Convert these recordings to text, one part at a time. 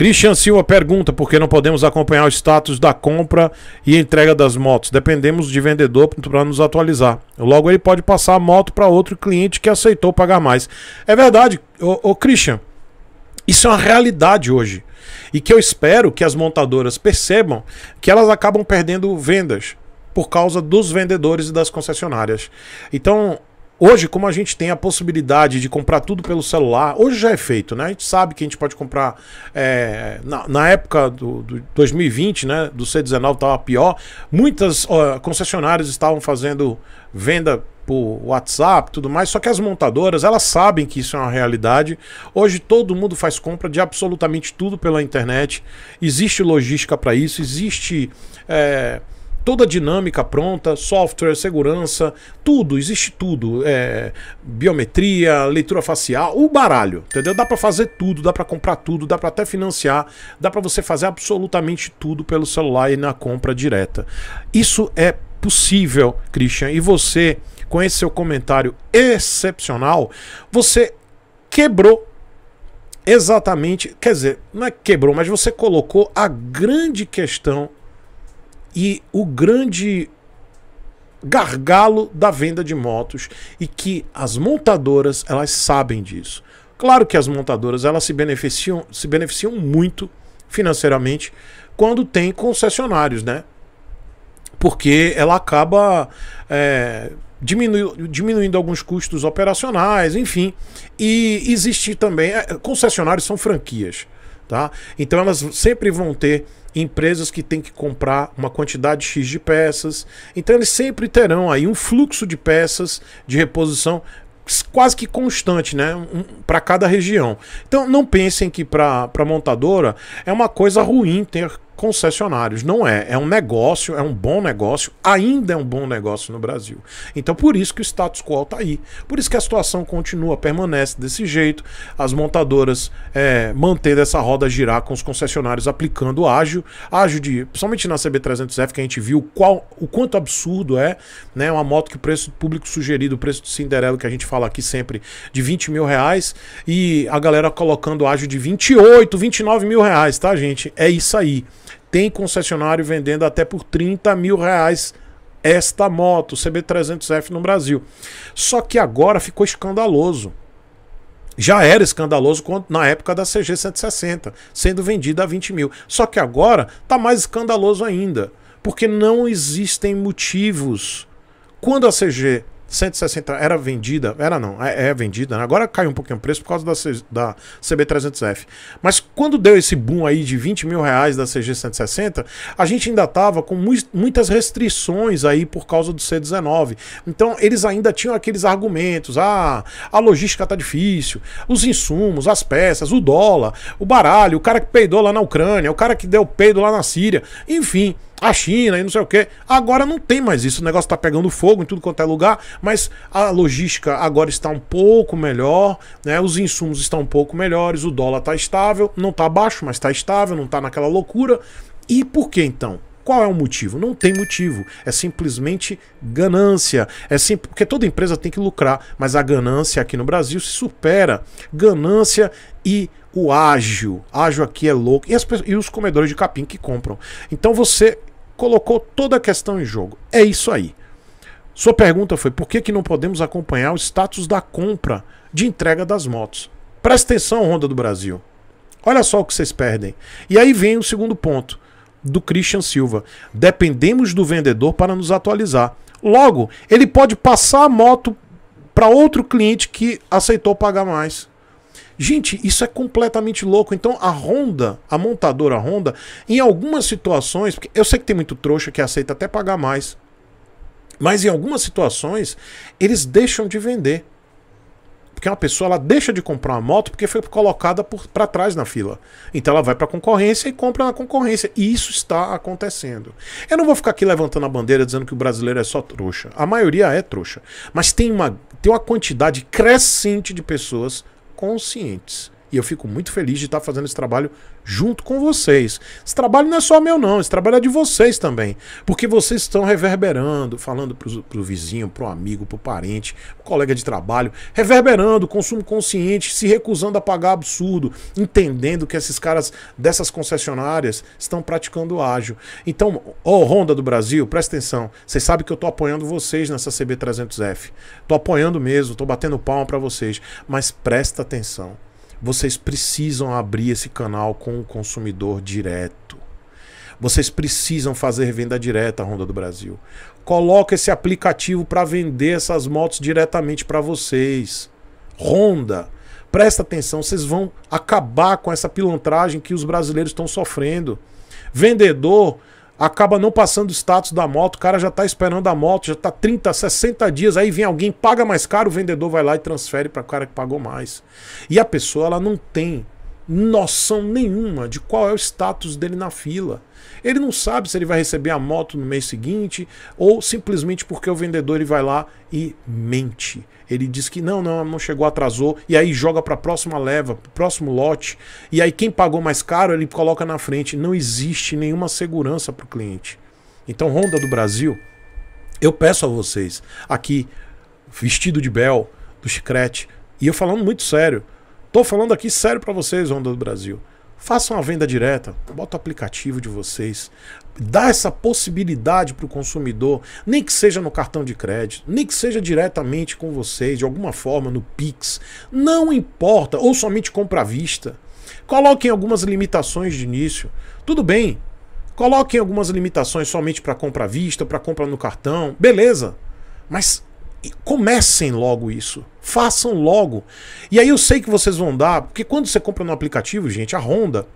Christian Silva pergunta por que não podemos acompanhar o status da compra e entrega das motos. Dependemos de vendedor para nos atualizar. Logo, ele pode passar a moto para outro cliente que aceitou pagar mais. É verdade, ô, ô Christian. Isso é uma realidade hoje. E que eu espero que as montadoras percebam que elas acabam perdendo vendas por causa dos vendedores e das concessionárias. Então, Hoje, como a gente tem a possibilidade de comprar tudo pelo celular, hoje já é feito, né? A gente sabe que a gente pode comprar. É, na, na, época do, do, 2020, né? Do C19 estava pior. Muitas concessionárias estavam fazendo venda por WhatsApp tudo mais, só que as montadoras, elas sabem que isso é uma realidade. Hoje todo mundo faz compra de absolutamente tudo pela internet. Existe logística para isso, existe. É, toda a dinâmica pronta, software, segurança, tudo, existe tudo. É, biometria, leitura facial, o baralho, entendeu? Dá para fazer tudo, dá para comprar tudo, dá para até financiar, dá para você fazer absolutamente tudo pelo celular e na compra direta. Isso é possível, Christian, e você, com esse seu comentário excepcional, você quebrou exatamente, quer dizer, não é quebrou, mas você colocou a grande questão e o grande gargalo da venda de motos e que as montadoras elas sabem disso. Claro que as montadoras elas se beneficiam, se beneficiam muito financeiramente quando tem concessionários, né? Porque ela acaba é, diminuindo alguns custos operacionais, enfim. E existe também. É, concessionários são franquias, tá? Então elas sempre vão ter empresas que têm que comprar uma quantidade X de peças. Então eles sempre terão aí um fluxo de peças de reposição quase que constante, né? Um, para cada região. Então não pensem que para a montadora é uma coisa ruim ter concessionários. Não é. É um negócio, é um bom negócio, ainda é um bom negócio no Brasil. Então, por isso que o status quo está aí. Por isso que a situação continua, permanece desse jeito. As montadoras é, mantendo essa roda girar com os concessionários aplicando ágio. Ágio de. Principalmente na CB300F, que a gente viu qual, o quanto absurdo é. Né, uma moto que o preço público sugerido, o preço do Cinderelo, que a gente fala aqui sempre, de 20 mil reais. E a galera colocando ágio de 28, 29 mil reais, tá, gente? É isso aí. Tem concessionário vendendo até por 30 mil reais esta moto, CB300F no Brasil. Só que agora ficou escandaloso. Já era escandaloso quando, na época da CG 160, sendo vendida a 20 mil. Só que agora está mais escandaloso ainda, porque não existem motivos. Quando a CG 160 era vendida, era não, é, é vendida, né? agora caiu um pouquinho o preço por causa da, C, da CB300F. Mas quando deu esse boom aí de 20 mil reais da CG 160, a gente ainda tava com mu muitas restrições aí por causa do C19. Então eles ainda tinham aqueles argumentos: ah, a logística tá difícil, os insumos, as peças, o dólar, o baralho, o cara que peidou lá na Ucrânia, o cara que deu peido lá na Síria, enfim a China e não sei o que. Agora não tem mais isso. O negócio está pegando fogo em tudo quanto é lugar, mas a logística agora está um pouco melhor, né? Os insumos estão um pouco melhores, o dólar está estável, não está baixo, mas está estável, não está naquela loucura. E por que então? Qual é o motivo? Não tem motivo. É simplesmente ganância. É sim, porque toda empresa tem que lucrar, mas a ganância aqui no Brasil se supera. Ganância e o ágil. Ágil aqui é louco. E, as, e os comedores de capim que compram. Então você colocou toda a questão em jogo. É isso aí. Sua pergunta foi por que, que não podemos acompanhar o status da compra de entrega das motos? Presta atenção, Honda do Brasil. Olha só o que vocês perdem. E aí vem o segundo ponto do Christian Silva. Dependemos do vendedor para nos atualizar. Logo, ele pode passar a moto para outro cliente que aceitou pagar mais. Gente, isso é completamente louco. Então a Honda, a montadora Honda, em algumas situações, porque eu sei que tem muito trouxa que aceita até pagar mais, mas em algumas situações eles deixam de vender. Porque uma pessoa ela deixa de comprar uma moto porque foi colocada para trás na fila. Então ela vai para a concorrência e compra na concorrência. E isso está acontecendo. Eu não vou ficar aqui levantando a bandeira dizendo que o brasileiro é só trouxa. A maioria é trouxa. Mas tem uma, tem uma quantidade crescente de pessoas conscientes. E eu fico muito feliz de estar fazendo esse trabalho junto com vocês. Esse trabalho não é só meu, não. Esse trabalho é de vocês também. Porque vocês estão reverberando, falando para o vizinho, para o amigo, para o parente, pro colega de trabalho. Reverberando, consumo consciente, se recusando a pagar absurdo. Entendendo que esses caras dessas concessionárias estão praticando ágil. Então, ô Honda do Brasil, presta atenção. Vocês sabem que eu estou apoiando vocês nessa CB300F. Estou apoiando mesmo, estou batendo palma para vocês. Mas presta atenção. Vocês precisam abrir esse canal com o consumidor direto. Vocês precisam fazer venda direta à Honda do Brasil. Coloca esse aplicativo para vender essas motos diretamente para vocês. Honda, presta atenção, vocês vão acabar com essa pilantragem que os brasileiros estão sofrendo. Vendedor acaba não passando o status da moto, o cara já tá esperando a moto, já tá 30, 60 dias, aí vem alguém, paga mais caro, o vendedor vai lá e transfere para o cara que pagou mais. E a pessoa ela não tem noção nenhuma de qual é o status dele na fila. Ele não sabe se ele vai receber a moto no mês seguinte ou simplesmente porque o vendedor ele vai lá e mente. Ele diz que não, não, não chegou, atrasou e aí joga para a próxima leva, próximo lote. E aí quem pagou mais caro ele coloca na frente. Não existe nenhuma segurança para o cliente. Então Honda do Brasil, eu peço a vocês aqui vestido de Bel, do Chicrete e eu falando muito sério Tô falando aqui sério para vocês, Honda do Brasil. Façam a venda direta, bota o aplicativo de vocês, dá essa possibilidade para o consumidor, nem que seja no cartão de crédito, nem que seja diretamente com vocês, de alguma forma no Pix, não importa, ou somente compra à vista. Coloquem algumas limitações de início. Tudo bem, coloquem algumas limitações somente para compra à vista, para compra no cartão, beleza. Mas comecem logo isso. Façam logo. E aí eu sei que vocês vão dar, porque quando você compra no aplicativo, gente, a Honda,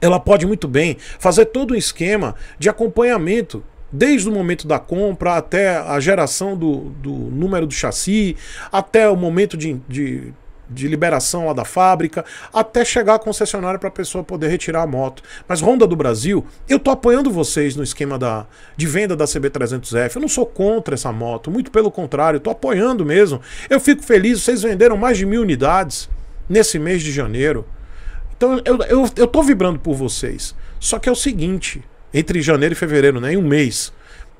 ela pode muito bem fazer todo um esquema de acompanhamento desde o momento da compra até a geração do, do número do chassi, até o momento de, de de liberação lá da fábrica, até chegar a concessionária para a pessoa poder retirar a moto. Mas Honda do Brasil, eu tô apoiando vocês no esquema da, de venda da CB300F. Eu não sou contra essa moto, muito pelo contrário, tô apoiando mesmo. Eu fico feliz, vocês venderam mais de mil unidades nesse mês de janeiro. Então eu, eu, eu tô vibrando por vocês. Só que é o seguinte, entre janeiro e fevereiro, né, em um mês,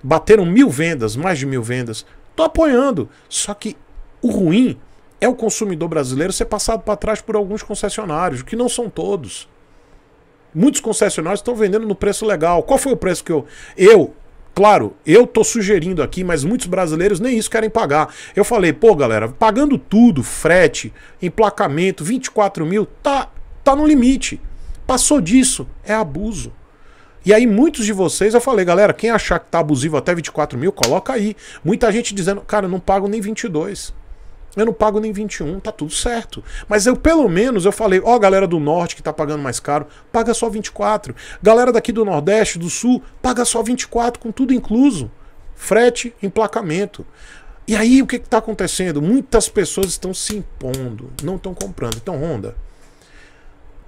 bateram mil vendas, mais de mil vendas. Tô apoiando. Só que o ruim é o consumidor brasileiro ser passado para trás por alguns concessionários, que não são todos. Muitos concessionários estão vendendo no preço legal. Qual foi o preço que eu. Eu, claro, eu tô sugerindo aqui, mas muitos brasileiros nem isso querem pagar. Eu falei, pô, galera, pagando tudo, frete, emplacamento, 24 mil, tá, tá no limite. Passou disso, é abuso. E aí, muitos de vocês, eu falei, galera, quem achar que tá abusivo até 24 mil, coloca aí. Muita gente dizendo, cara, eu não pago nem 22. Eu não pago nem 21, tá tudo certo. Mas eu, pelo menos, eu falei, ó, oh, galera do norte que tá pagando mais caro, paga só 24. Galera daqui do Nordeste, do Sul, paga só 24, com tudo incluso. Frete, emplacamento. E aí, o que está acontecendo? Muitas pessoas estão se impondo, não estão comprando. Então, Honda,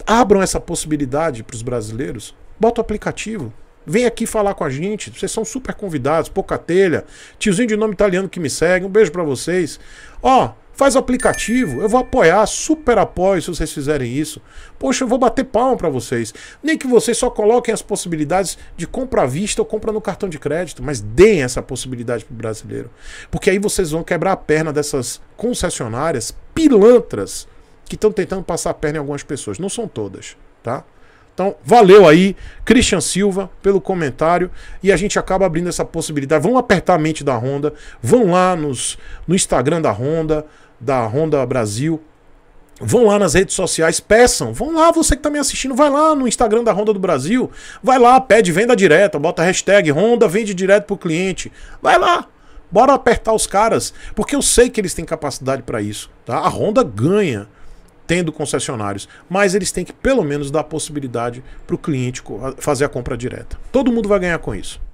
abram essa possibilidade para os brasileiros, bota o aplicativo, Vem aqui falar com a gente. Vocês são super convidados. Pouca telha. Tiozinho de nome italiano que me segue. Um beijo para vocês. Ó, faz o aplicativo. Eu vou apoiar. Super apoio se vocês fizerem isso. Poxa, eu vou bater palma para vocês. Nem que vocês só coloquem as possibilidades de compra à vista ou compra no cartão de crédito. Mas deem essa possibilidade pro brasileiro. Porque aí vocês vão quebrar a perna dessas concessionárias pilantras que estão tentando passar a perna em algumas pessoas. Não são todas, tá? Então, valeu aí, Christian Silva, pelo comentário. E a gente acaba abrindo essa possibilidade. Vão apertar a mente da Honda. Vão lá nos, no Instagram da Honda, da Honda Brasil. Vão lá nas redes sociais, peçam. Vão lá, você que está me assistindo, vai lá no Instagram da Honda do Brasil. Vai lá, pede venda direta, bota hashtag Honda vende direto pro cliente. Vai lá, bora apertar os caras, porque eu sei que eles têm capacidade para isso. Tá? A Honda ganha tendo concessionários, mas eles têm que pelo menos dar a possibilidade para o cliente fazer a compra direta. Todo mundo vai ganhar com isso.